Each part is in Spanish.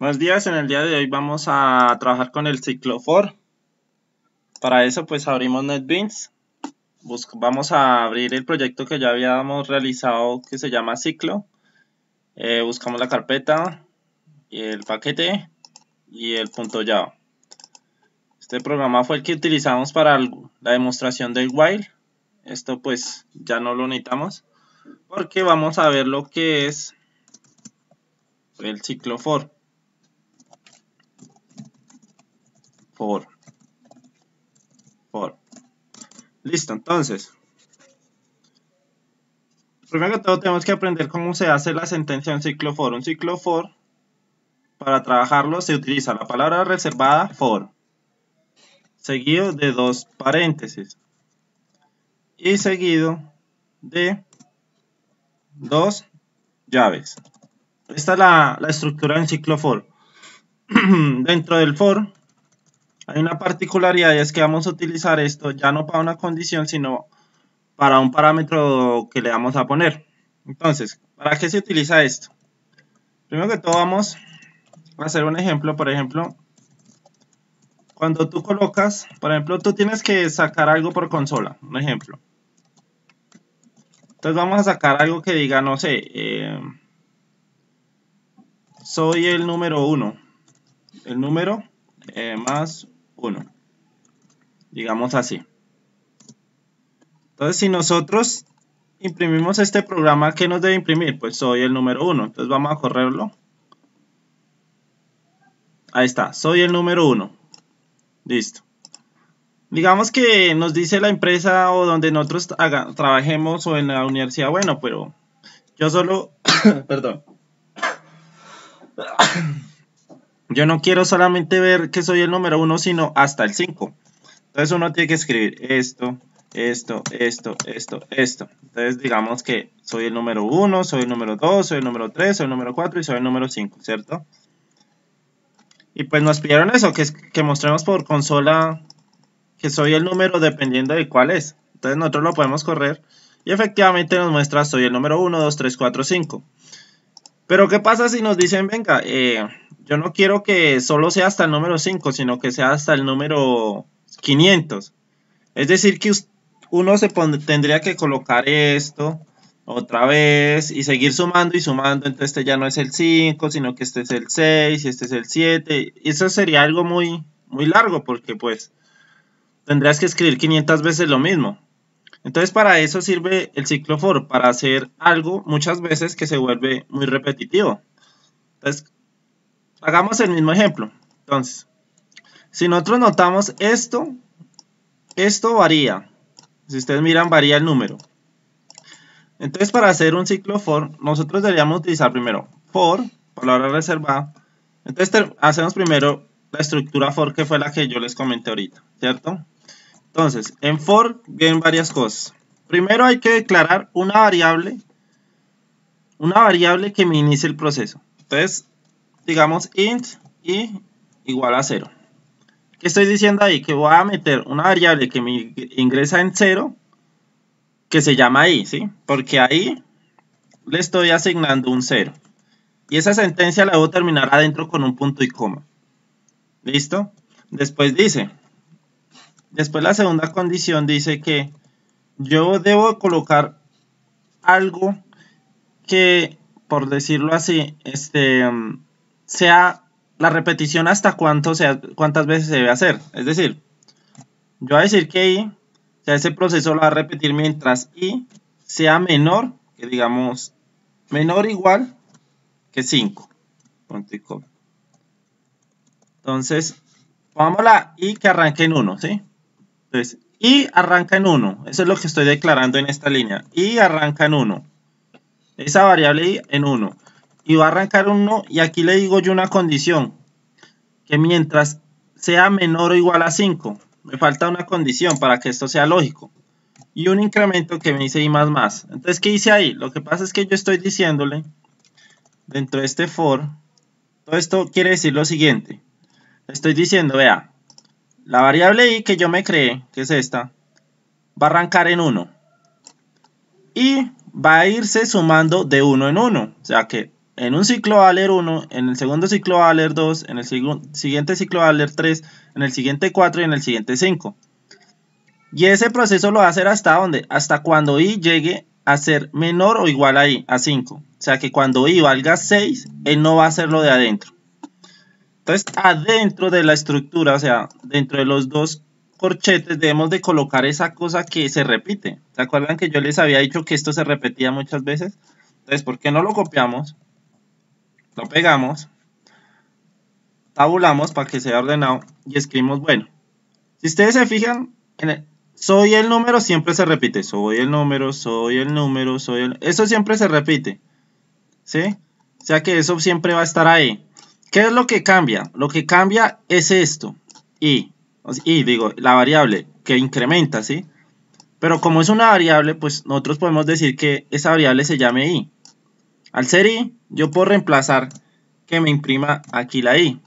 Buenos días, en el día de hoy vamos a trabajar con el ciclo for. Para eso pues abrimos NetBeans. vamos a abrir el proyecto que ya habíamos realizado que se llama ciclo. Eh, buscamos la carpeta, el paquete y el punto .java. Este programa fue el que utilizamos para la demostración del while. Esto pues ya no lo necesitamos porque vamos a ver lo que es el ciclo for. for. For. Listo, entonces. Primero que todo tenemos que aprender cómo se hace la sentencia en ciclo for. Un ciclo for, para trabajarlo se utiliza la palabra reservada for, seguido de dos paréntesis y seguido de dos llaves. Esta es la, estructura En ciclo for. Dentro del for hay una particularidad y es que vamos a utilizar esto ya no para una condición, sino para un parámetro que le vamos a poner. Entonces, ¿para qué se utiliza esto? Primero que todo vamos a hacer un ejemplo, por ejemplo, cuando tú colocas, por ejemplo, tú tienes que sacar algo por consola, un ejemplo. Entonces vamos a sacar algo que diga, no sé, eh, soy el número uno. el número eh, más 1. Digamos así. Entonces, si nosotros imprimimos este programa, ¿qué nos debe imprimir? Pues soy el número 1. Entonces vamos a correrlo. Ahí está, soy el número 1. Listo. Digamos que nos dice la empresa o donde nosotros trabajemos o en la universidad, bueno, pero yo solo, perdón, Yo no quiero solamente ver que soy el número 1, sino hasta el 5. Entonces uno tiene que escribir esto, esto, esto, esto, esto. Entonces digamos que soy el número 1, soy el número 2, soy el número 3, soy el número 4 y soy el número 5, ¿cierto? Y pues nos pidieron eso, que, que mostremos por consola que soy el número dependiendo de cuál es. Entonces nosotros lo podemos correr y efectivamente nos muestra soy el número 1, 2, 3, 4, 5. Pero ¿qué pasa si nos dicen, venga, eh, yo no quiero que solo sea hasta el número 5, sino que sea hasta el número 500? Es decir, que uno se tendría que colocar esto otra vez y seguir sumando y sumando. Entonces este ya no es el 5, sino que este es el 6 y este es el 7. Eso sería algo muy, muy largo porque pues tendrías que escribir 500 veces lo mismo. Entonces para eso sirve el ciclo for, para hacer algo muchas veces que se vuelve muy repetitivo. Entonces, hagamos el mismo ejemplo. Entonces, si nosotros notamos esto, esto varía. Si ustedes miran, varía el número. Entonces, para hacer un ciclo for, nosotros deberíamos utilizar primero for, palabra reservada. Entonces, hacemos primero la estructura for, que fue la que yo les comenté ahorita, ¿cierto? Entonces, en for vienen varias cosas. Primero hay que declarar una variable, una variable que me inicie el proceso. Entonces, digamos int y igual a 0. ¿Qué estoy diciendo ahí? Que voy a meter una variable que me ingresa en 0, que se llama i, ¿sí? Porque ahí le estoy asignando un 0. Y esa sentencia la a terminar adentro con un punto y coma. ¿Listo? Después dice, Después la segunda condición dice que yo debo colocar algo que, por decirlo así, este, mm, sea la repetición hasta cuánto sea, cuántas veces se debe hacer. Es decir, yo voy a decir que I, o ese proceso lo va a repetir mientras I sea menor, que digamos, menor o igual que 5. Entonces, la I que arranque en 1, ¿sí? Entonces, y arranca en 1. Eso es lo que estoy declarando en esta línea. Y arranca en 1. Esa variable y en 1. Y va a arrancar 1 y aquí le digo yo una condición. Que mientras sea menor o igual a 5. Me falta una condición para que esto sea lógico. Y un incremento que me dice y más más. Entonces, ¿qué hice ahí? Lo que pasa es que yo estoy diciéndole dentro de este for. Todo esto quiere decir lo siguiente. Estoy diciendo, vea, la variable i que yo me creé, que es esta, va a arrancar en 1. Y va a irse sumando de 1 en 1. O sea que en un ciclo va a leer 1, en el segundo ciclo va a leer 2, en el siguiente ciclo va a leer 3, en el siguiente 4 y en el siguiente 5. Y ese proceso lo va a hacer hasta dónde? Hasta cuando i llegue a ser menor o igual a i, a 5. O sea que cuando i valga 6, él no va a lo de adentro. Entonces, adentro de la estructura, o sea, dentro de los dos corchetes debemos de colocar esa cosa que se repite. ¿Se acuerdan que yo les había dicho que esto se repetía muchas veces? Entonces, ¿por qué no lo copiamos? Lo pegamos, tabulamos para que sea ordenado y escribimos, bueno, si ustedes se fijan, soy el número siempre se repite. Soy el número, soy el número, soy el... Eso siempre se repite. ¿Sí? O sea que eso siempre va a estar ahí. ¿Qué es lo que cambia? Lo que cambia es esto, y, y digo, la variable que incrementa, ¿sí? Pero como es una variable, pues nosotros podemos decir que esa variable se llame i. Al ser i, yo puedo reemplazar que me imprima aquí la i.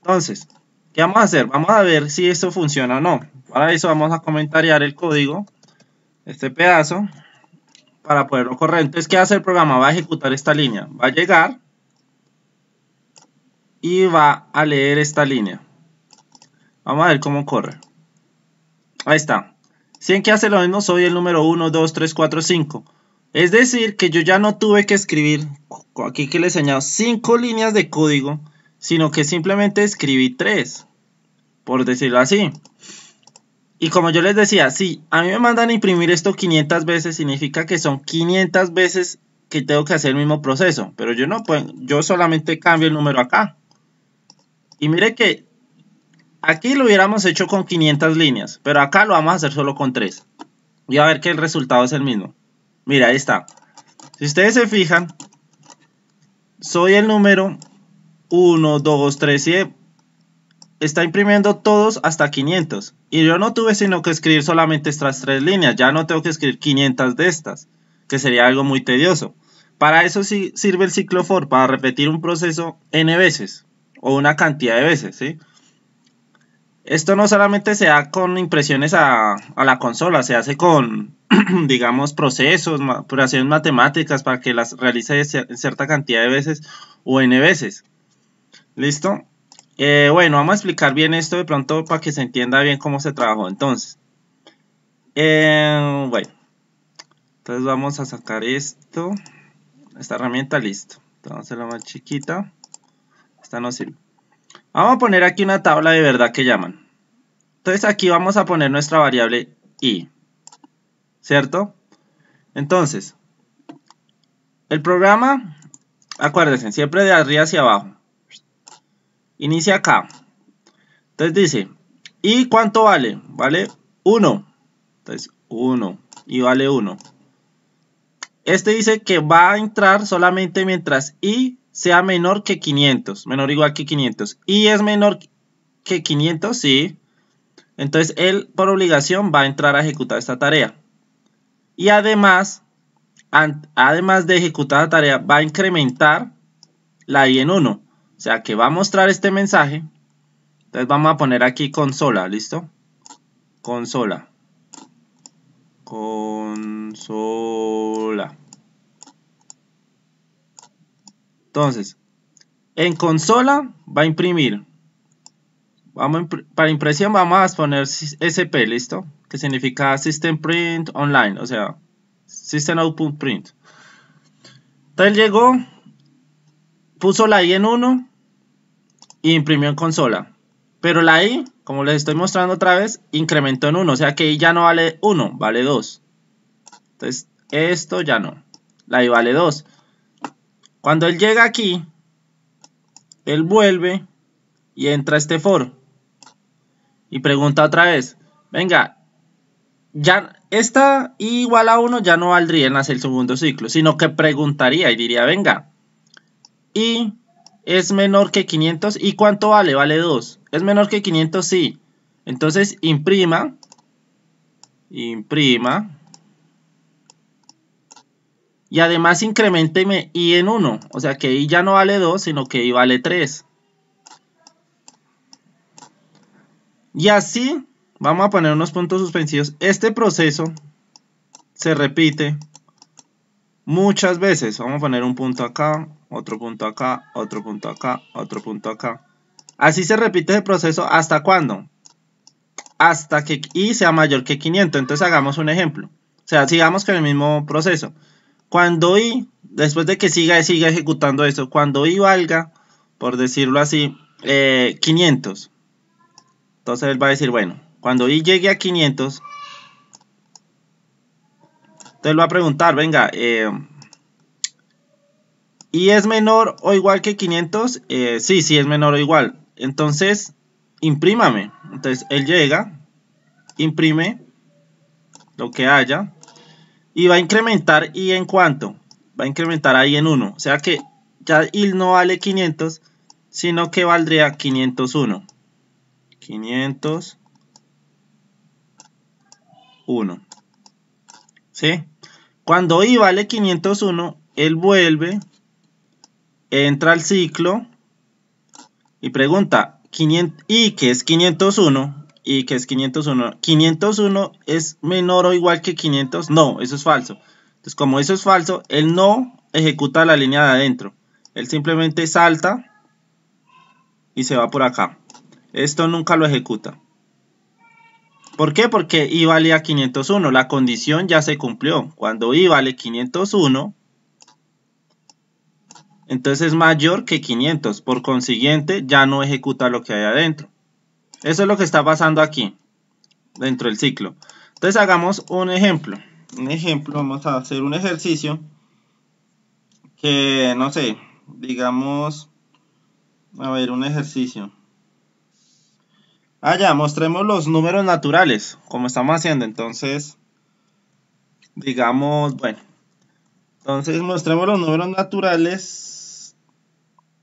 Entonces, ¿qué vamos a hacer? Vamos a ver si esto funciona o no. Para eso vamos a comentar el código, este pedazo, para poderlo correr. Entonces, ¿qué hace el programa? Va a ejecutar esta línea. Va a llegar va a leer esta línea. Vamos a ver cómo corre. Ahí está. 100 que hace lo mismo, soy el número 1, 2, 3, 4, 5. Es decir, que yo ya no tuve que escribir, aquí que le he enseñado, 5 líneas de código, sino que simplemente escribí 3, por decirlo así. Y como yo les decía, si a mí me mandan a imprimir esto 500 veces, significa que son 500 veces que tengo que hacer el mismo proceso. Pero yo no, pues yo solamente cambio el número acá. Y mire que aquí lo hubiéramos hecho con 500 líneas, pero acá lo vamos a hacer solo con 3. Y a ver que el resultado es el mismo. Mira, ahí está. Si ustedes se fijan, soy el número 1, 2, 3 y está imprimiendo todos hasta 500. Y yo no tuve sino que escribir solamente estas tres líneas. Ya no tengo que escribir 500 de estas, que sería algo muy tedioso. Para eso sí sirve el ciclo for, para repetir un proceso n veces o una cantidad de veces, Esto no solamente se da con impresiones a, la consola, se hace con, digamos, procesos, operaciones matemáticas para que las realice en cierta cantidad de veces o n veces. ¿Listo? Eh, bueno, vamos a explicar bien esto de pronto para que se entienda bien cómo se trabajó. Entonces, eh, bueno, entonces vamos a sacar esto, esta herramienta, listo. Entonces la más chiquita no sirve. Vamos a poner aquí una tabla de verdad que llaman. Entonces aquí vamos a poner nuestra variable i. ¿Cierto? Entonces, el programa, acuérdense, siempre de arriba hacia abajo. Inicia acá. Entonces dice, ¿y cuánto vale? Vale 1. Entonces 1 y vale 1. Este dice que va a entrar solamente mientras i sea menor que 500, menor o igual que 500. Y es menor que 500, sí. Entonces él por obligación va a entrar a ejecutar esta tarea. Y además, además de ejecutar la tarea, va a incrementar la i en 1. O sea que va a mostrar este mensaje. Entonces vamos a poner aquí consola, ¿listo? Consola. Consola. Entonces, en consola va a imprimir. Vamos para impresión vamos a poner SP, ¿listo? Que significa System Print Online, o sea, System Output Print. Entonces llegó, puso la I en 1 y imprimió en consola. Pero la I, como les estoy mostrando otra vez, incrementó en 1, o sea que I ya no vale 1, vale 2. Entonces, esto ya no. La I vale 2. Cuando él llega aquí, él vuelve y entra a este for Y pregunta otra vez, venga, ya esta I igual a 1 ya no valdría en hacer el segundo ciclo, sino que preguntaría y diría, venga, y es menor que 500, ¿y cuánto vale? Vale 2. ¿Es menor que 500? Sí. Entonces imprima, imprima, y además incrementeme i en 1, o sea que i ya no vale 2, sino que i vale 3. Y así, vamos a poner unos puntos suspensivos. Este proceso se repite muchas veces. Vamos a poner un punto acá, otro punto acá, otro punto acá, otro punto acá. Así se repite el proceso hasta cuándo? Hasta que i sea mayor que 500. Entonces hagamos un ejemplo. O sea, sigamos con el mismo proceso. Cuando y después de que siga, siga ejecutando eso, cuando y valga, por decirlo así, 500. Eh, entonces él va a decir, bueno, cuando I llegue a 500, entonces lo va a preguntar, venga, eh, ¿y es menor o igual que 500? Eh, sí, sí, es menor o igual. Entonces, imprímame. Entonces él llega, imprime lo que haya y va a incrementar y en cuánto? Va a incrementar ahí en 1. O sea que ya y no vale 500, sino que valdría 501. 501. ¿Sí? Cuando i vale 501, él vuelve, entra al ciclo y pregunta, 500, i que es 501, y que es 501. 501 es menor o igual que 500. No, eso es falso. Entonces, como eso es falso, él no ejecuta la línea de adentro. Él simplemente salta y se va por acá. Esto nunca lo ejecuta. ¿Por qué? Porque i valía a 501. La condición ya se cumplió. Cuando i vale 501, entonces es mayor que 500. Por consiguiente, ya no ejecuta lo que hay adentro. Eso es lo que está pasando aquí, dentro del ciclo. Entonces hagamos un ejemplo. Un ejemplo, vamos a hacer un ejercicio que, no sé, digamos, a ver, un ejercicio. Ah, ya, mostremos los números naturales, como estamos haciendo. Entonces, digamos, bueno. Entonces, mostremos los números naturales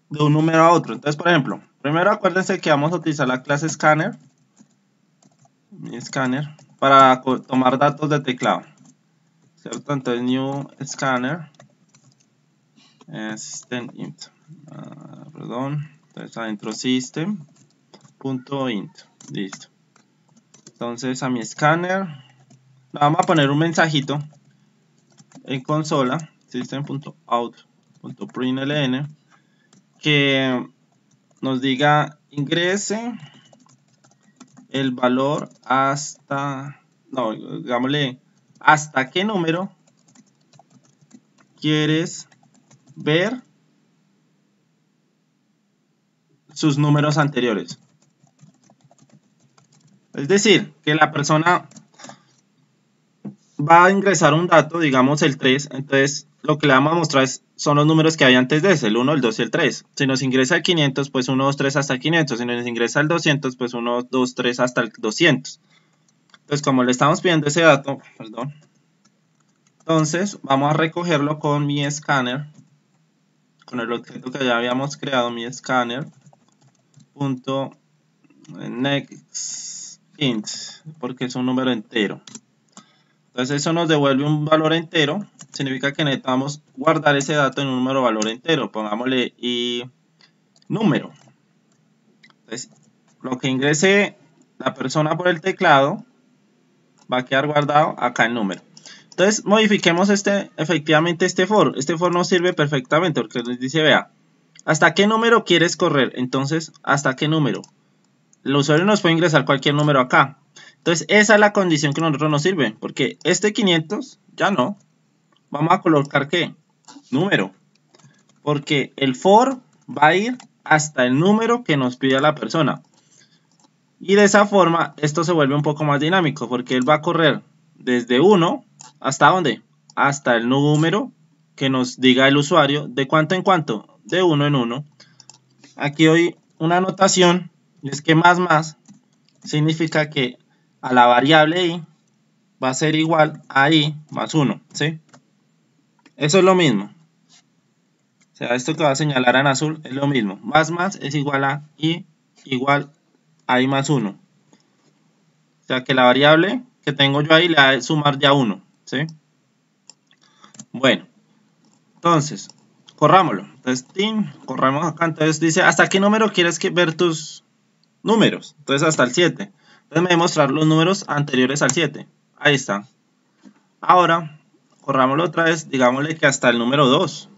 de un número a otro. Entonces, por ejemplo, Primero acuérdense que vamos a utilizar la clase scanner, mi scanner, para tomar datos de teclado. ¿Cierto? Entonces new scanner system ah, perdón. Entonces adentro system punto Listo. Entonces a mi scanner le vamos a poner un mensajito en consola system.out.println que nos diga ingrese el valor hasta, no, digámosle, hasta qué número quieres ver sus números anteriores. Es decir, que la persona va a ingresar un dato, digamos el 3, entonces lo que le vamos a mostrar son los números que hay antes de ese, el 1, el 2 y el 3. Si nos ingresa el 500, pues 1, 2, 3 hasta 500. Si nos ingresa el 200, pues 1, 2, 3 hasta el 200. Entonces, como le estamos pidiendo ese dato, perdón, entonces vamos a recogerlo con mi escáner, con el objeto que ya habíamos creado, mi escáner, punto next int, porque es un número entero. Entonces eso nos devuelve un valor entero. Significa que necesitamos guardar ese dato en un número valor entero. Pongámosle y número. Entonces lo que ingrese la persona por el teclado va a quedar guardado acá en número. Entonces modifiquemos este, efectivamente este for. Este for nos sirve perfectamente porque nos dice, vea, ¿hasta qué número quieres correr? Entonces, ¿hasta qué número? El usuario nos puede ingresar cualquier número acá. Entonces, esa es la condición que nosotros nos sirve, porque este 500 ya no. Vamos a colocar qué? Número. Porque el for va a ir hasta el número que nos pide la persona. Y de esa forma, esto se vuelve un poco más dinámico, porque él va a correr desde 1 hasta dónde? Hasta el número que nos diga el usuario, de cuánto en cuánto, de 1 en 1. Aquí hoy una anotación, es que más más significa que a la variable i va a ser igual a i más 1, ¿sí? Eso es lo mismo. O sea, esto que va a señalar en azul es lo mismo. Más más es igual a i igual a i más 1. O sea, que la variable que tengo yo ahí la va a sumar ya 1, ¿sí? Bueno, entonces, corrámoslo. Entonces, team corramos acá. Entonces dice, ¿hasta qué número quieres que ver tus números? Entonces, hasta el 7. Entonces me a mostrar los números anteriores al 7. Ahí está. Ahora, corramoslo otra vez, digámosle que hasta el número 2.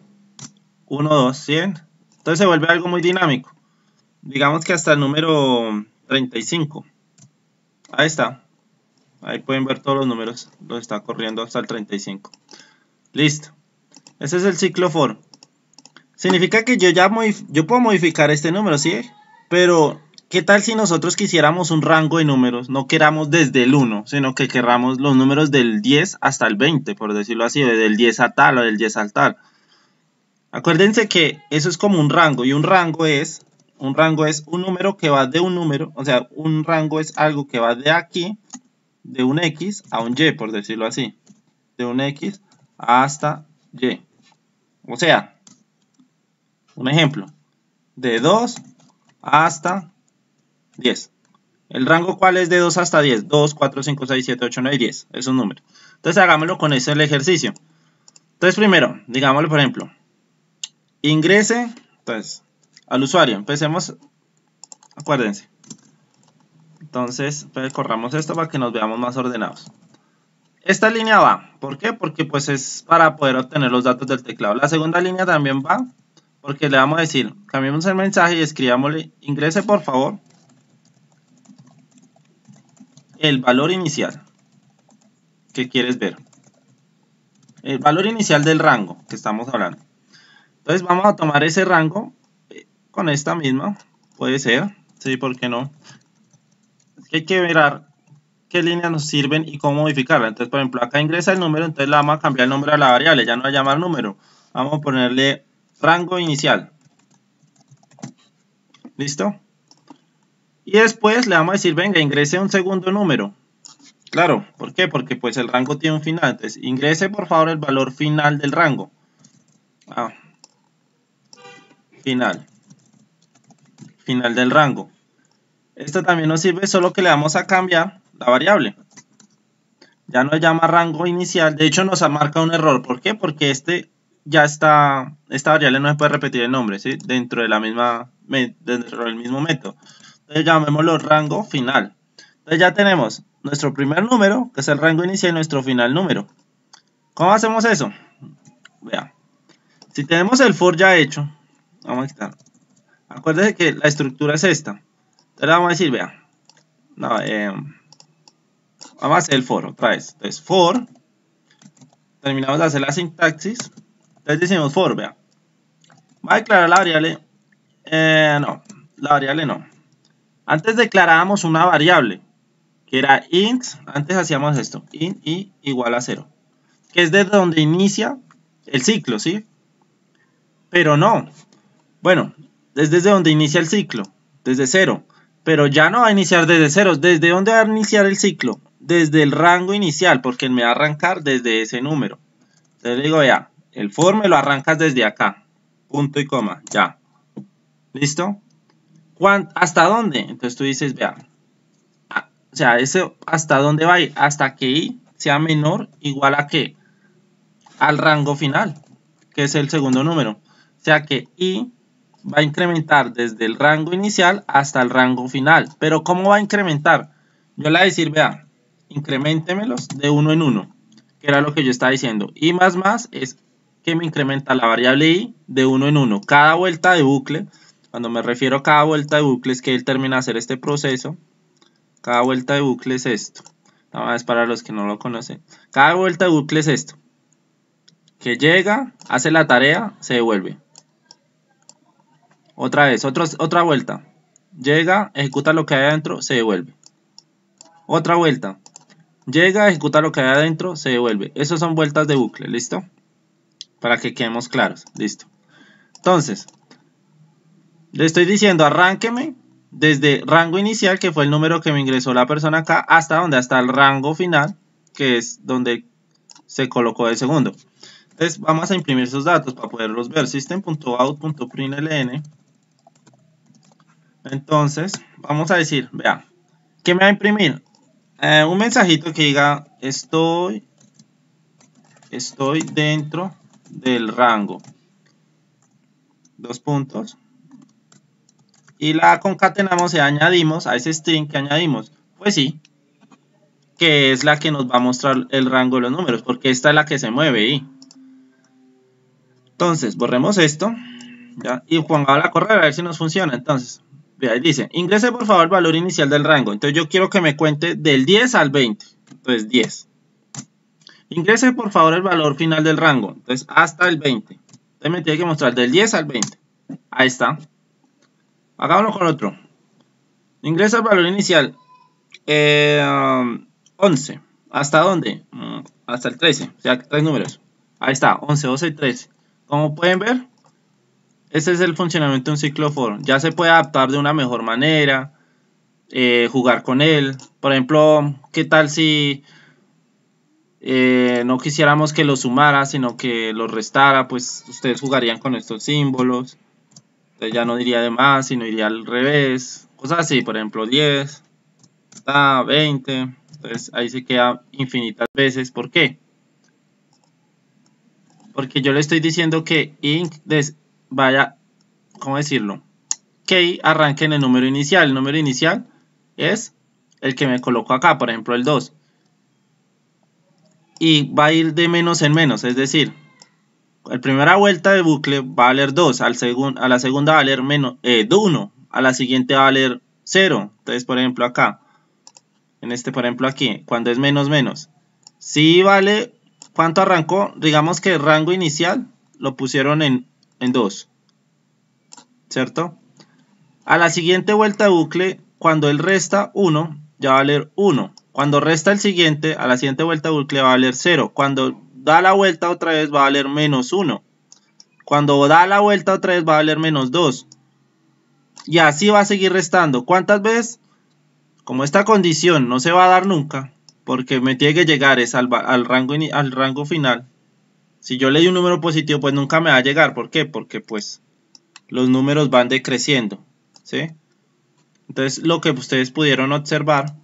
1, 2, 100. Entonces se vuelve algo muy dinámico. Digamos que hasta el número 35. Ahí está. Ahí pueden ver todos los números. Los está corriendo hasta el 35. Listo. Ese es el ciclo for. Significa que yo ya yo puedo modificar este número, ¿sí? Pero ¿Qué tal si nosotros quisiéramos un rango de números? No queramos desde el 1, sino que queramos los números del 10 hasta el 20, por decirlo así, del 10 a tal o del 10 al tal. Acuérdense que eso es como un rango, y un rango es, un rango es un número que va de un número, o sea, un rango es algo que va de aquí, de un X a un Y, por decirlo así, de un X hasta Y. O sea, un ejemplo, de 2 hasta 10. ¿El rango cuál es de 2 hasta 10? 2, 4, 5, 6, 7, 8, 9, 10. Es un número. Entonces hagámoslo con ese el ejercicio. Entonces primero, Digámosle por ejemplo, ingrese entonces, al usuario. Empecemos, acuérdense. Entonces, pues, corramos esto para que nos veamos más ordenados. Esta línea va, ¿por qué? Porque pues es para poder obtener los datos del teclado. La segunda línea también va, porque le vamos a decir, cambiemos el mensaje y escribámosle, ingrese por favor el valor inicial que quieres ver. El valor inicial del rango que estamos hablando. Entonces vamos a tomar ese rango eh, con esta misma. Puede ser, sí, porque no? hay que mirar qué líneas nos sirven y cómo modificarla. Entonces, por ejemplo, acá ingresa el número, entonces la vamos a cambiar el nombre a la variable. Ya no va a llamar número. Vamos a ponerle rango inicial. ¿Listo? Y después le vamos a decir, venga, ingrese un segundo número. Claro, ¿por qué? Porque pues el rango tiene un final. Entonces, ingrese por favor el valor final del rango. Ah, final. Final del rango. Esto también nos sirve, solo que le vamos a cambiar la variable. Ya no llama rango inicial. De hecho, nos marca un error. ¿Por qué? Porque este ya está, esta variable no se puede repetir el nombre, Dentro de la misma, dentro del mismo método. Entonces llamémoslo rango final. Entonces ya tenemos nuestro primer número, que es el rango inicial, y nuestro final número. ¿Cómo hacemos eso? Vea. Si tenemos el for ya hecho, vamos a quitar. Acuérdense que la estructura es esta. Entonces vamos a decir, vea. Eh, vamos a hacer el for otra vez. Entonces, for. Terminamos de hacer la sintaxis. Entonces decimos for, vea. Va a declarar la variable. Eh, no, la variable no. Antes declarábamos una variable, que era int, antes hacíamos esto, int y igual a cero. que es desde donde inicia el ciclo, ¿sí? Pero no, bueno, desde donde inicia el ciclo, desde cero. pero ya no va a iniciar desde 0, ¿desde dónde va a iniciar el ciclo? Desde el rango inicial, porque me va a arrancar desde ese número. Entonces digo ya, el for me lo arrancas desde acá, punto y coma, ya. ¿Listo? ¿hasta dónde? Entonces tú dices, vea, o sea, ese hasta dónde va a ir, hasta que i sea menor igual a que al rango final, que es el segundo número. O sea que i va a incrementar desde el rango inicial hasta el rango final. Pero ¿cómo va a incrementar? Yo le voy a decir, vea, incrementemelos de uno en uno, que era lo que yo estaba diciendo. i más más es que me incrementa la variable i de uno en uno. Cada vuelta de bucle cuando me refiero a cada vuelta de bucle es que él termina de hacer este proceso. Cada vuelta de bucle es esto. Nada más para los que no lo conocen. Cada vuelta de bucle es esto. Que llega, hace la tarea, se devuelve. Otra vez, otra vuelta. Llega, ejecuta lo que hay adentro, se devuelve. Otra vuelta. Llega, ejecuta lo que hay adentro, se devuelve. Esas son vueltas de bucle, ¿listo? Para que quedemos claros, listo. Entonces, le estoy diciendo arránqueme desde rango inicial, que fue el número que me ingresó la persona acá, hasta donde, hasta el rango final, que es donde se colocó el segundo. Entonces vamos a imprimir esos datos para poderlos ver. System.out.println. Entonces vamos a decir, vean, ¿qué me va a imprimir? Eh, un mensajito que diga, estoy, estoy dentro del rango. Dos puntos y la concatenamos y añadimos a ese string que añadimos. Pues sí, que es la que nos va a mostrar el rango de los números, porque esta es la que se mueve y Entonces, borremos esto y pongamos la correr a ver si nos funciona. Entonces, ahí dice, ingrese por favor el valor inicial del rango. Entonces yo quiero que me cuente del 10 al 20, entonces 10. Ingrese por favor el valor final del rango, entonces hasta el 20. Entonces me tiene que mostrar del 10 al 20. Ahí está uno con otro. Ingresa al valor inicial. 11. Eh, um, ¿Hasta dónde? Mm, hasta el 13. O sea, tres números. Ahí está, 11, 12 y 13. Como pueden ver, ese es el funcionamiento de un ciclo for. Ya se puede adaptar de una mejor manera, eh, jugar con él. Por ejemplo, ¿qué tal si eh, no quisiéramos que lo sumara, sino que lo restara? Pues ustedes jugarían con estos símbolos. Entonces ya no diría de más, sino iría al revés. Cosas así, por ejemplo, 10, está 20. Entonces ahí se queda infinitas veces. ¿Por qué? Porque yo le estoy diciendo que inc vaya, ¿cómo decirlo? Que arranque en el número inicial. El número inicial es el que me coloco acá, por ejemplo el 2. Y va a ir de menos en menos, es decir, la primera vuelta de bucle va a valer 2, al a la segunda va a valer menos, 1, eh, a la siguiente va a valer 0. Entonces, por ejemplo, acá, en este, por ejemplo, aquí, cuando es menos menos, si vale, ¿cuánto arrancó? Digamos que el rango inicial lo pusieron en, en 2, ¿cierto? A la siguiente vuelta de bucle, cuando él resta 1, ya va a valer 1. Cuando resta el siguiente, a la siguiente vuelta de bucle va a valer 0. Cuando da la vuelta otra vez va a valer menos 1. Cuando da la vuelta otra vez va a valer menos 2. Y así va a seguir restando. ¿Cuántas veces? Como esta condición no se va a dar nunca, porque me tiene que llegar es al, rango, al rango final. Si yo le doy un número positivo, pues nunca me va a llegar. ¿Por qué? Porque pues los números van decreciendo. Entonces, lo que ustedes pudieron observar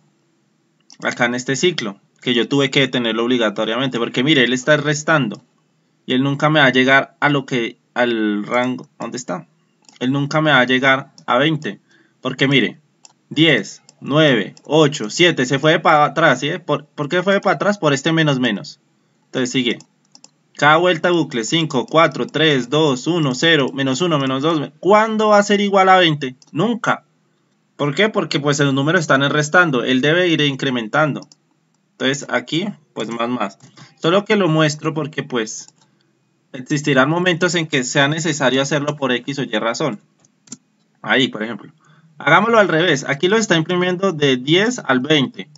acá en este ciclo que yo tuve que detenerlo obligatoriamente, porque mire, él está restando y él nunca me va a llegar a lo que al rango, ¿dónde está? Él nunca me va a llegar a 20, porque mire, 10, 9, 8, 7, se fue para atrás, ¿Por, qué fue para atrás? Por este menos menos. Entonces sigue. Cada vuelta bucle, 5, 4, 3, 2, 1, 0, menos 1, menos 2. ¿Cuándo va a ser igual a 20? Nunca. ¿Por qué? Porque pues los números están restando. Él debe ir incrementando. Entonces aquí, pues más más. Solo que lo muestro porque pues existirán momentos en que sea necesario hacerlo por X o Y razón. Ahí, por ejemplo. Hagámoslo al revés. Aquí lo está imprimiendo de 10 al 20.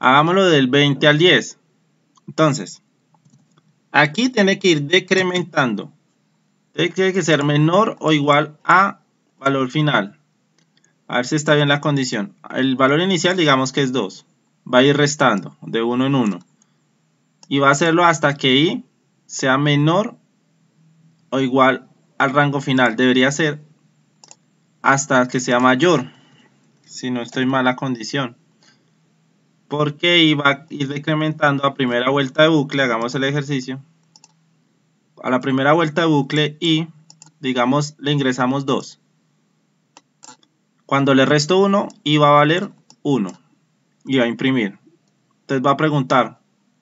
Hagámoslo del 20 al 10. Entonces, aquí tiene que ir decrementando. Tiene que ser menor o igual a valor final. A ver si está bien la condición. El valor inicial digamos que es 2 va a ir restando de uno en uno. Y va a hacerlo hasta que i sea menor o igual al rango final. Debería ser hasta que sea mayor, si no estoy mala condición. Porque i va a ir decrementando a primera vuelta de bucle, hagamos el ejercicio. A la primera vuelta de bucle i, digamos, le ingresamos 2. Cuando le resto 1, i va a valer 1 y va a imprimir. Entonces va a preguntar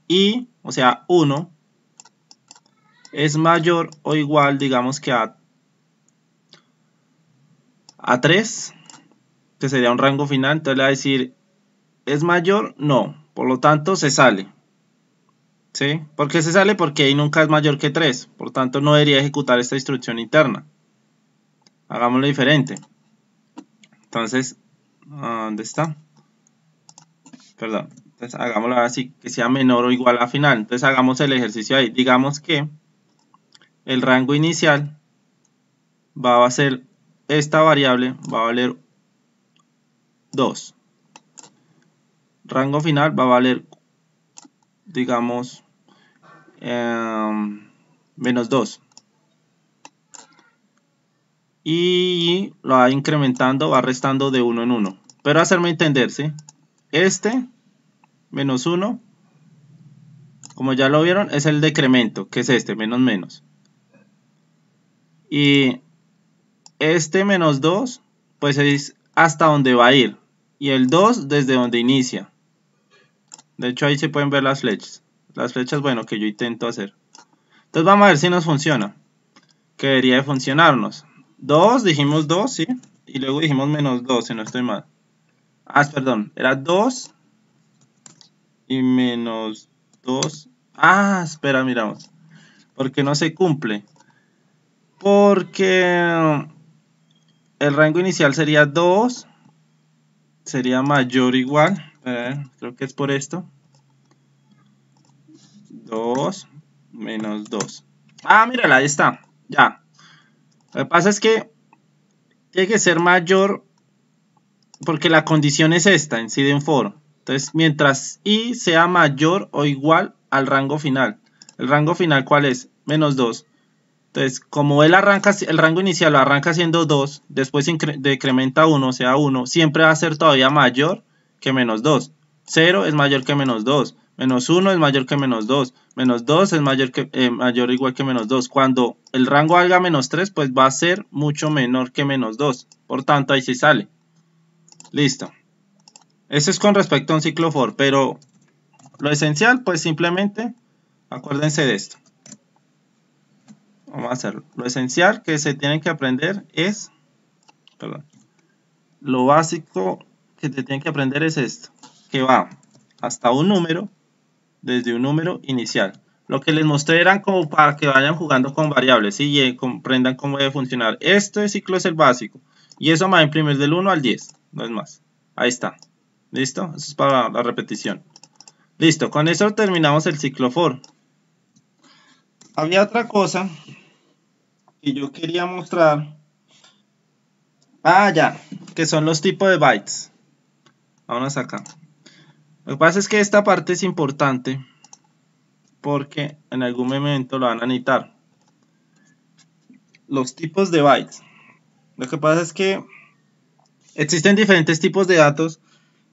y, o sea, 1 es mayor o igual, digamos que a, a 3, que sería un rango final. Entonces le va a decir, ¿es mayor? No. Por lo tanto, se sale. ¿Sí? ¿Por qué se sale? Porque ahí nunca es mayor que 3. Por lo tanto, no debería ejecutar esta instrucción interna. Hagámoslo diferente. Entonces, ¿dónde está? perdón, entonces hagámoslo así, que sea menor o igual a final. Entonces hagamos el ejercicio ahí. Digamos que el rango inicial va a ser esta variable, va a valer 2. Rango final va a valer, digamos, em, menos 2. Y lo va incrementando, va restando de 1 en 1. Pero hacerme entender, ¿sí? Este menos 1, como ya lo vieron, es el decremento, que es este, menos menos. Y este menos 2, pues es hasta donde va a ir. Y el 2 desde donde inicia. De hecho ahí se pueden ver las flechas. Las flechas, bueno, que yo intento hacer. Entonces vamos a ver si nos funciona. Que debería de funcionarnos. 2, dijimos 2, ¿sí? Y luego dijimos menos 2, si no estoy mal. Ah, perdón, era 2 y menos 2. Ah, espera, miramos. Porque no se cumple. Porque el rango inicial sería 2. Sería mayor o igual. creo que es por esto. 2 menos 2. Ah, mírala, ahí está. Ya. Lo que pasa es que tiene que ser mayor porque la condición es esta en sí foro. Entonces, mientras i sea mayor o igual al rango final. ¿El rango final cuál es? Menos 2. Entonces, como él arranca, el rango inicial lo arranca siendo 2, después decrementa 1, o sea 1, siempre va a ser todavía mayor que menos 2. 0 es mayor que menos 2, menos 1 es mayor que menos 2, menos 2 es mayor, eh, mayor o igual que menos 2. Cuando el rango valga menos 3, pues va a ser mucho menor que menos 2. Por tanto, ahí sí sale. Listo. Eso es con respecto a un ciclo for, pero lo esencial, pues simplemente acuérdense de esto. Vamos a hacerlo. Lo esencial que se tienen que aprender es, perdón, lo básico que te tienen que aprender es esto, que va hasta un número, desde un número inicial. Lo que les mostré eran como para que vayan jugando con variables y comprendan cómo debe funcionar. Este ciclo es el básico y eso va a imprimir del 1 al 10 no es más. Ahí está. ¿Listo? Eso es para la repetición. Listo, con eso terminamos el ciclo for Había otra cosa que yo quería mostrar. Ah, ya, que son los tipos de bytes. Vámonos acá. Lo que pasa es que esta parte es importante porque en algún momento lo van a necesitar. Los tipos de bytes. Lo que pasa es que Existen diferentes tipos de datos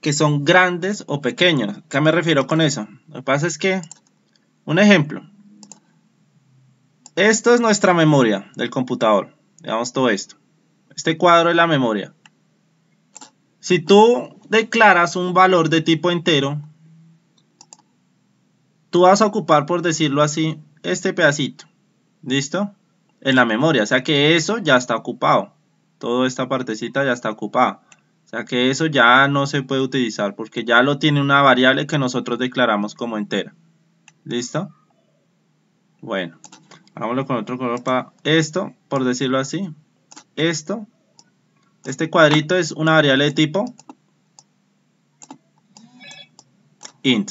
que son grandes o pequeños. ¿A qué me refiero con eso? Lo que pasa es que, un ejemplo. Esto es nuestra memoria del computador. Veamos todo esto. Este cuadro es la memoria. Si tú declaras un valor de tipo entero, tú vas a ocupar, por decirlo así, este pedacito. ¿Listo? En la memoria. O sea que eso ya está ocupado toda esta partecita ya está ocupada. O sea que eso ya no se puede utilizar porque ya lo tiene una variable que nosotros declaramos como entera. ¿Listo? Bueno, hagámoslo con otro color para esto, por decirlo así. Esto. Este cuadrito es una variable de tipo int.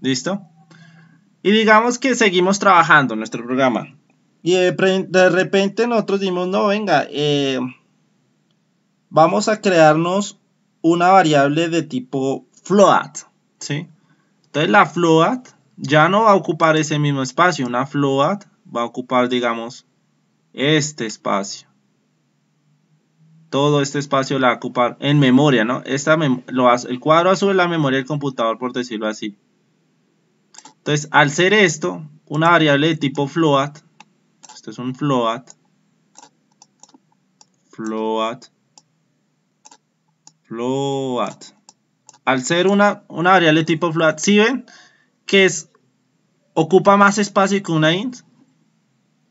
¿Listo? Y digamos que seguimos trabajando nuestro programa. Y de, repente nosotros dimos no, venga, eh, vamos a crearnos una variable de tipo float, ¿sí? Entonces la float ya no va a ocupar ese mismo espacio, una float va a ocupar, digamos, este espacio. Todo este espacio la va a ocupar en memoria, ¿no? Esta lo el cuadro es la memoria del computador, por decirlo así. Entonces, al ser esto, una variable de tipo float, es un float. Float. Float. Al ser una, una variable tipo float, si ven que es, ocupa más espacio que una int.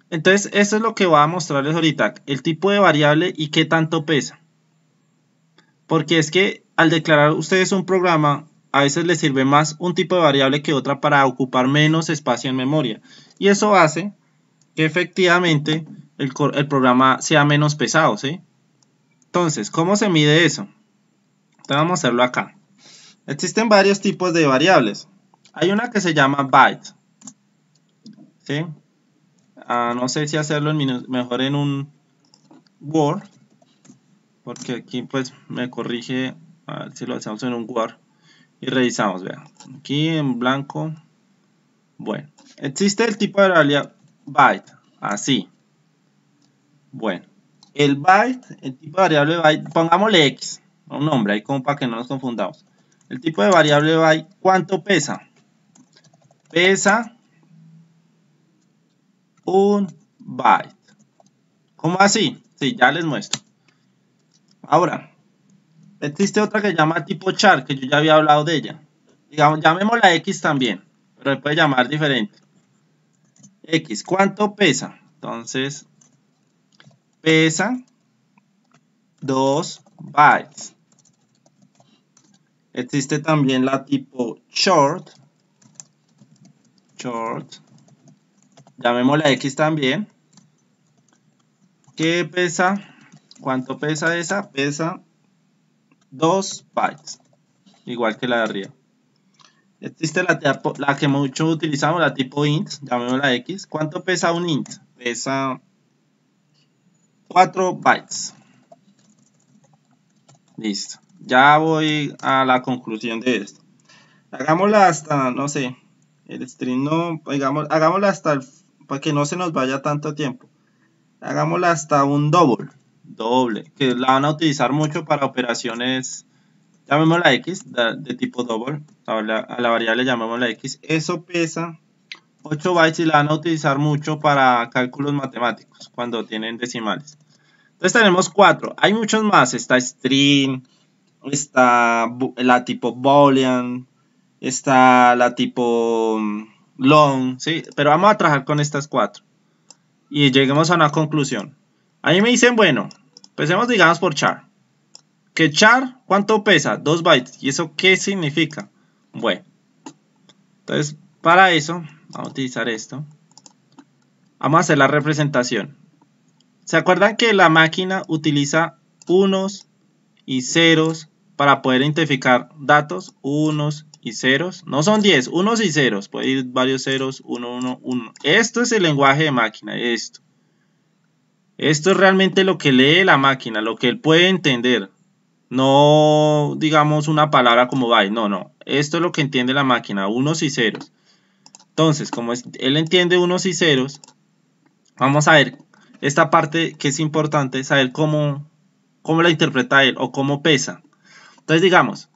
Entonces, eso es lo que voy a mostrarles ahorita, el tipo de variable y qué tanto pesa. Porque es que al declarar ustedes un programa, a veces les sirve más un tipo de variable que otra para ocupar menos espacio en memoria. Y eso hace que efectivamente el, programa sea menos pesado, ¿sí? Entonces, ¿cómo se mide eso? Entonces vamos a hacerlo acá. Existen varios tipos de variables. Hay una que se llama byte. ¿Sí? Ah, no sé si hacerlo mejor en un Word. Porque aquí pues me corrige. A ver si lo hacemos en un Word. Y revisamos, vean. Aquí en blanco. Bueno. Existe el tipo de byte, así. Bueno, el byte, el tipo de variable byte, pongámosle X, un nombre ahí como para que no nos confundamos. El tipo de variable byte, ¿cuánto pesa? Pesa un byte. ¿Cómo así? Sí, ya les muestro. Ahora, existe otra que llama tipo char, que yo ya había hablado de ella. Digamos, llamémosla X también, pero se puede llamar diferente. X, ¿cuánto pesa? Entonces, pesa 2 bytes. Existe también la tipo short. Short. Llamémosla X también. ¿Qué pesa? ¿Cuánto pesa esa? Pesa 2 bytes. Igual que la de arriba. Existe la, la que mucho utilizamos, la tipo int, llamémosla x. ¿Cuánto pesa un int? Pesa 4 bytes. Listo. Ya voy a la conclusión de esto. Hagámosla hasta, no sé, el string no, digamos, hagámosla hasta, para que no se nos vaya tanto tiempo. Hagámosla hasta un double, doble, que la van a utilizar mucho para operaciones llamemos la X de, tipo double. A la, llamamos la variable X. Eso pesa 8 bytes y la van a utilizar mucho para cálculos matemáticos cuando tienen decimales. Entonces tenemos 4. Hay muchos más. Está string, está la tipo boolean, está la tipo mm, long, ¿sí? Pero vamos a trabajar con estas 4. Y lleguemos a una conclusión. Ahí me dicen, bueno, empecemos digamos por char. Que char, ¿cuánto pesa? 2 bytes. ¿Y eso qué significa? Bueno, entonces para eso vamos a utilizar esto. Vamos a hacer la representación. ¿Se acuerdan que la máquina utiliza unos y ceros para poder identificar datos? Unos y ceros. No son 10, unos y ceros. Puede ir varios ceros, Uno, uno, uno, Esto es el lenguaje de máquina, esto. Esto es realmente lo que lee la máquina, lo que él puede entender. No digamos una palabra como by, no, no. Esto es lo que entiende la máquina, unos y ceros. Entonces, como él entiende unos y ceros, vamos a ver esta parte que es importante, saber cómo, cómo la interpreta él o cómo pesa. Entonces, digamos,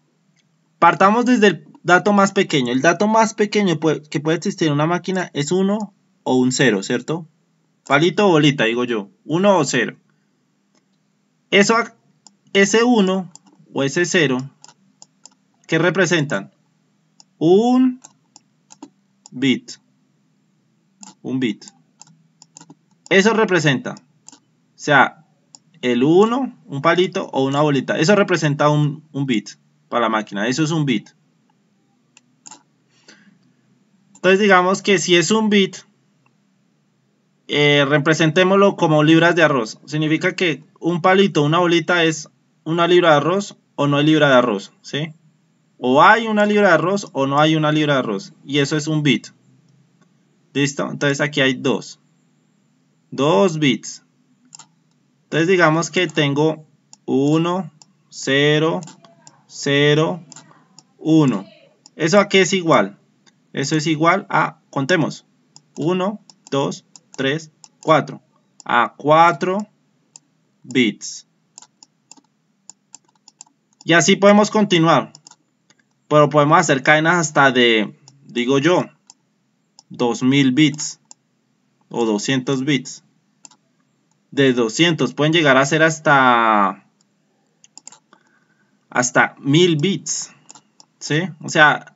partamos desde el dato más pequeño. El dato más pequeño que puede existir en una máquina es uno o un cero, ¿cierto? Palito o bolita, digo yo. Uno o cero Eso S1 o S0 que representan un bit. Un bit. Eso representa, o sea, el 1, un palito o una bolita. Eso representa un, bit para la máquina. Eso es un bit. Entonces digamos que si es un bit, eh, representémoslo como libras de arroz. Significa que un palito, una bolita es una libra de arroz o no hay libra de arroz, ¿sí? O hay una libra de arroz o no hay una libra de arroz. Y eso es un bit. ¿Listo? Entonces aquí hay dos. Dos bits. Entonces digamos que tengo 1, 0, 0, 1. ¿Eso aquí es igual? Eso es igual a, contemos, 1, 2, 3, 4. A 4 bits. Y así podemos continuar. Pero podemos hacer cadenas hasta de, digo yo, 2000 bits o 200 bits. De 200 pueden llegar a ser hasta hasta 1000 bits. ¿Sí? O sea,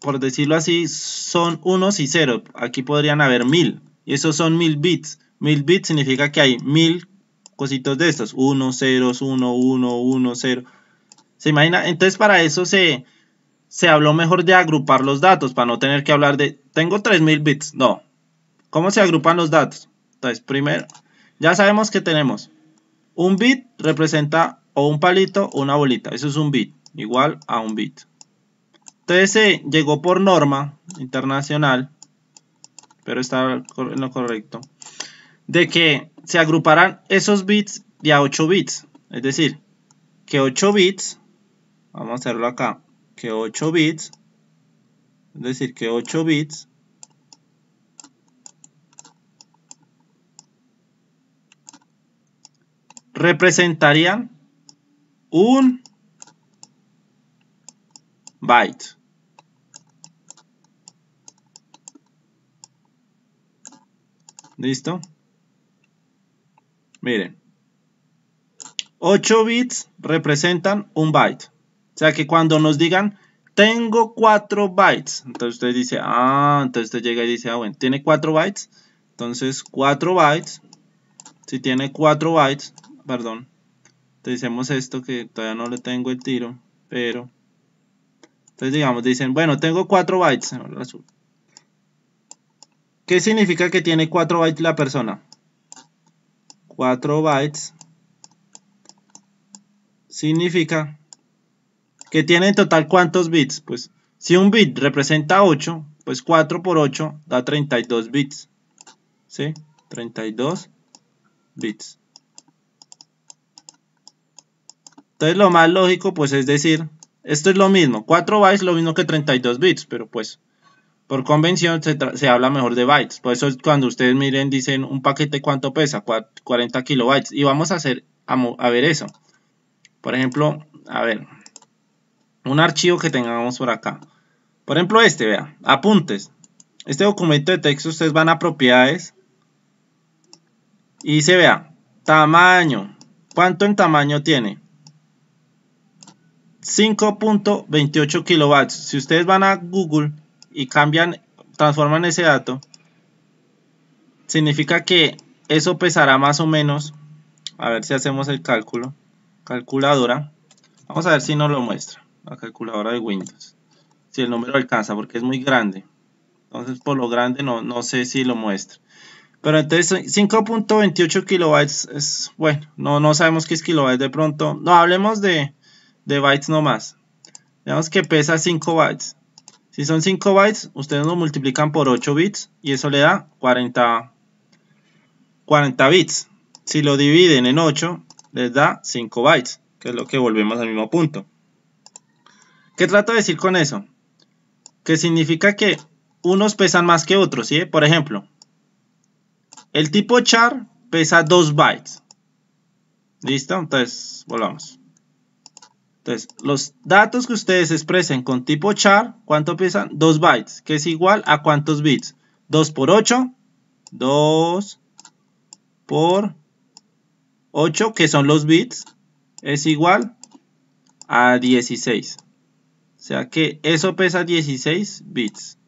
por decirlo así, son unos y ceros. Aquí podrían haber 1000. Y esos son 1000 bits. 1000 bits significa que hay 1000 cositos de estos. 1, 0, 1, 1, 1, 0. ¿Se imagina? Entonces para eso se, habló mejor de agrupar los datos, para no tener que hablar de, tengo 3000 bits, no. ¿Cómo se agrupan los datos? Entonces, primero, ya sabemos que tenemos un bit representa o un palito o una bolita. Eso es un bit, igual a un bit. Entonces se llegó por norma internacional, pero está en lo correcto, de que se agruparán esos bits de a 8 bits. Es decir, que 8 bits Vamos a hacerlo acá. Que 8 bits. Es decir, que 8 bits. Representarían un byte. ¿Listo? Miren. 8 bits representan un byte. O sea, que cuando nos digan, tengo 4 bytes, entonces usted dice, ah, entonces usted llega y dice, ah, bueno, tiene 4 bytes, entonces 4 bytes, si tiene 4 bytes, perdón, te decimos esto que todavía no le tengo el tiro, pero, entonces digamos, dicen, bueno, tengo 4 bytes, ¿Qué significa que tiene 4 bytes la persona? 4 bytes significa que tiene en total cuántos bits. Pues si un bit representa 8, pues 4 por 8 da 32 bits. ¿Sí? 32 bits. Entonces lo más lógico pues es decir, esto es lo mismo, 4 bytes lo mismo que 32 bits, pero pues por convención se, habla mejor de bytes. Por eso cuando ustedes miren dicen un paquete cuánto pesa, 40 kilobytes. Y vamos a, hacer, a ver eso. Por ejemplo, a ver, un archivo que tengamos por acá. Por ejemplo este, vea, apuntes. Este documento de texto ustedes van a propiedades y se vea, tamaño. ¿Cuánto en tamaño tiene? 5.28 kilobytes. Si ustedes van a Google y cambian, transforman ese dato, significa que eso pesará más o menos, a ver si hacemos el cálculo, calculadora, vamos a ver si nos lo muestra la calculadora de Windows. Si el número alcanza, porque es muy grande. Entonces, por lo grande, no, no sé si lo muestra. Pero entonces 5.28 kilobytes es, bueno, no, no sabemos qué es kilobytes de pronto. No, hablemos de, de bytes nomás. Veamos que pesa 5 bytes. Si son 5 bytes, ustedes lo multiplican por 8 bits y eso le da 40, 40 bits. Si lo dividen en 8, les da 5 bytes, que es lo que volvemos al mismo punto. ¿Qué trato de decir con eso? Que significa que unos pesan más que otros, ¿sí? Por ejemplo, el tipo char pesa 2 bytes. ¿Listo? Entonces, volvamos. Entonces, los datos que ustedes expresen con tipo char, ¿cuánto pesan? 2 bytes, que es igual a cuántos bits. 2 por 8, 2 por 8, que son los bits, es igual a 16. O sea que eso pesa 16 bits.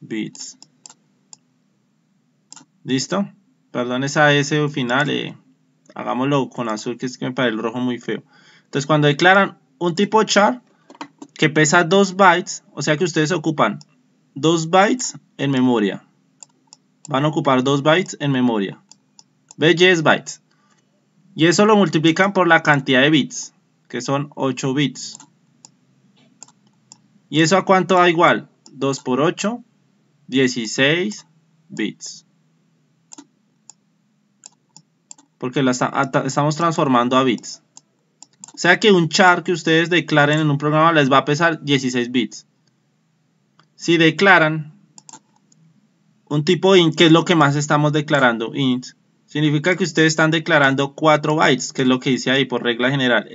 Bits. ¿Listo? Perdón esa S final, eh, hagámoslo con azul que es que me parece el rojo muy feo. Entonces cuando declaran un tipo char que pesa 2 bytes, o sea que ustedes ocupan 2 bytes en memoria. Van a ocupar 2 bytes en memoria. BGS bytes. Y eso lo multiplican por la cantidad de bits que son 8 bits. ¿Y eso a cuánto da igual? 2 por 8, 16 bits. Porque estamos transformando a bits. O sea que un char que ustedes declaren en un programa les va a pesar 16 bits. Si declaran un tipo int, que es lo que más estamos declarando, int, significa que ustedes están declarando 4 bytes, que es lo que dice ahí por regla general.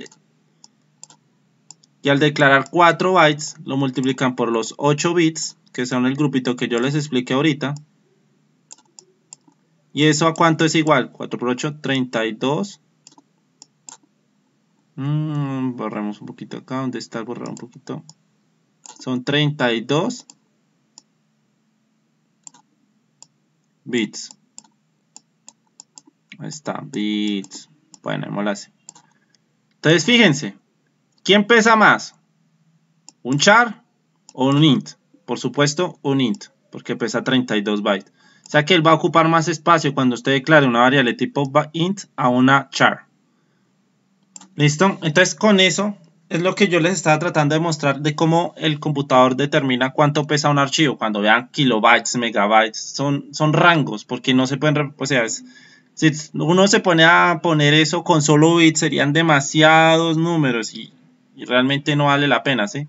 Y al declarar 4 bytes, lo multiplican por los 8 bits, que son el grupito que yo les expliqué ahorita. ¿Y eso a cuánto es igual? 4 por 8, 32. Mm, borramos un poquito acá, ¿dónde está? Borrar un poquito. Son 32 bits. Ahí está, bits. Bueno, así. Entonces, fíjense, ¿Quién pesa más? ¿Un char o un int? Por supuesto, un int, porque pesa 32 bytes. O sea que él va a ocupar más espacio cuando usted declare una variable tipo int a una char. ¿Listo? Entonces con eso es lo que yo les estaba tratando de mostrar de cómo el computador determina cuánto pesa un archivo. Cuando vean kilobytes, megabytes, son, son rangos, porque no se pueden... O sea, si uno se pone a poner eso con solo bits, serían demasiados números y y realmente no vale la pena, ¿sí?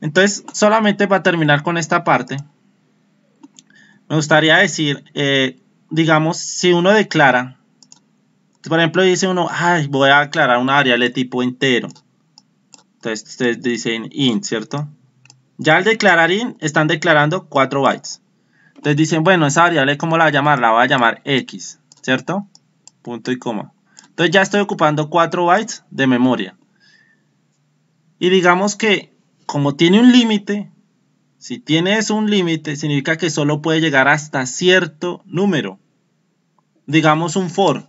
Entonces, solamente para terminar con esta parte, me gustaría decir, eh, digamos, si uno declara, por ejemplo, dice uno, ay, voy a declarar una variable de tipo entero. Entonces, ustedes dicen int, ¿cierto? Ya al declarar int están declarando 4 bytes. Entonces dicen, bueno, esa variable, ¿cómo la voy a llamar? La voy a llamar x, ¿cierto? Punto y coma. Entonces ya estoy ocupando 4 bytes de memoria. Y digamos que como tiene un límite, si tienes un límite, significa que solo puede llegar hasta cierto número. Digamos un for.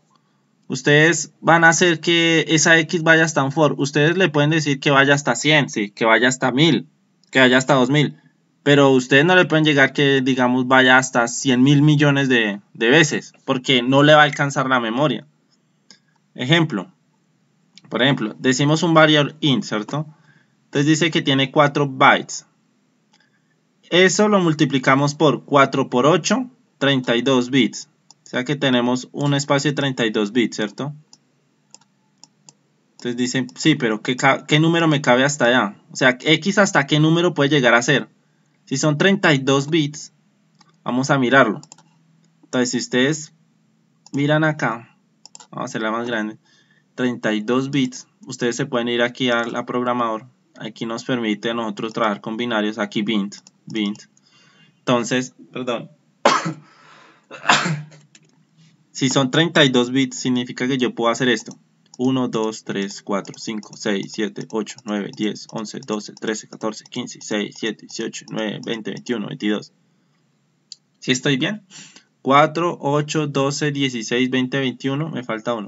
Ustedes van a hacer que esa X vaya hasta un for. Ustedes le pueden decir que vaya hasta 100, que vaya hasta 1000, que vaya hasta 2000. Pero ustedes no le pueden llegar que, digamos, vaya hasta 100 mil millones de veces, porque no le va a alcanzar la memoria. Ejemplo, por ejemplo, decimos un variable int, ¿cierto? Entonces dice que tiene 4 bytes. Eso lo multiplicamos por 4 por 8, 32 bits. O sea que tenemos un espacio de 32 bits, ¿cierto? Entonces dicen, sí, pero ¿qué, número me cabe hasta allá? O sea, X hasta qué número puede llegar a ser. Si son 32 bits, vamos a mirarlo. Entonces, si ustedes miran acá, vamos a hacerla más grande. 32 bits. Ustedes se pueden ir aquí al la programador. Aquí nos permite a nosotros trabajar con binarios. Aquí bint, bint. Entonces, perdón. si son 32 bits, significa que yo puedo hacer esto. 1, 2, 3, 4, 5, 6, 7, 8, 9, 10, 11, 12, 13, 14, 15, 6, 7, 18, 9, 20, 21, 22. Si estoy bien? 4, 8, 12, 16, 20, 21. Me falta uno.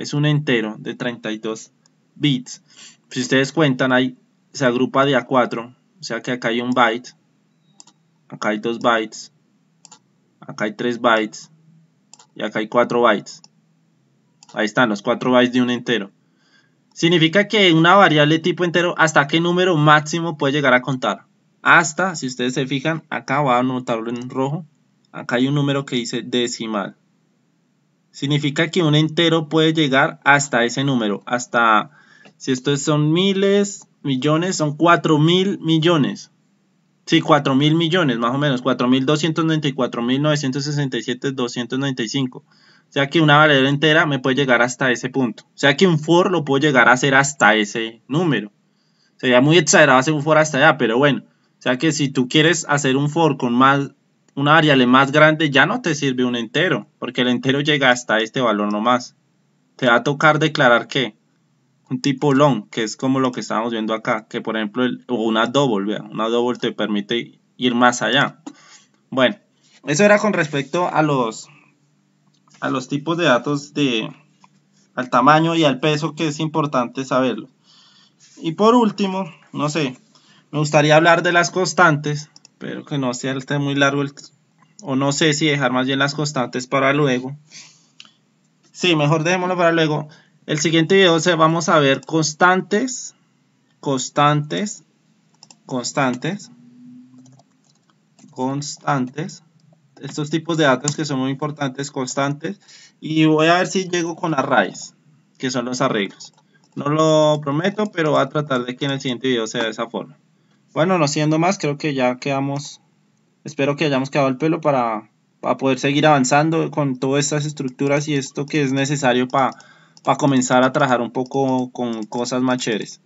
es un entero de 32 bits. Si ustedes cuentan, ahí se agrupa de a 4, o sea que acá hay un byte, acá hay dos bytes, acá hay tres bytes y acá hay 4 bytes. Ahí están los 4 bytes de un entero. Significa que una variable tipo entero, ¿hasta qué número máximo puede llegar a contar? Hasta, si ustedes se fijan, acá va a anotarlo en rojo, acá hay un número que dice decimal. Significa que un entero puede llegar hasta ese número, hasta, si esto son miles, millones, son 4 mil millones. Sí, 4 mil millones, más o menos, 295 O sea que una variable entera me puede llegar hasta ese punto. O sea que un for lo puedo llegar a hacer hasta ese número. Sería muy exagerado hacer un for hasta allá, pero bueno. O sea que si tú quieres hacer un for con más una variable más grande ya no te sirve un entero, porque el entero llega hasta este valor nomás. Te va a tocar declarar que un tipo long, que es como lo que estamos viendo acá, que por ejemplo, o una double, ¿vea? una double te permite ir más allá. Bueno, eso era con respecto a los, a los tipos de datos de, al tamaño y al peso que es importante saberlo. Y por último, no sé, me gustaría hablar de las constantes, Espero que no sea esté muy largo o no sé si dejar más bien las constantes para luego. Sí, mejor dejémoslo para luego. El siguiente video se vamos a ver constantes, constantes, constantes, constantes. Estos tipos de datos que son muy importantes, constantes. Y voy a ver si llego con arrays, que son los arreglos. No lo prometo, pero voy a tratar de que en el siguiente video sea de esa forma. Bueno, no siendo más, creo que ya quedamos. Espero que hayamos quedado el pelo para, poder seguir avanzando con todas estas estructuras y esto que es necesario para, para comenzar a trabajar un poco con cosas más chéveres.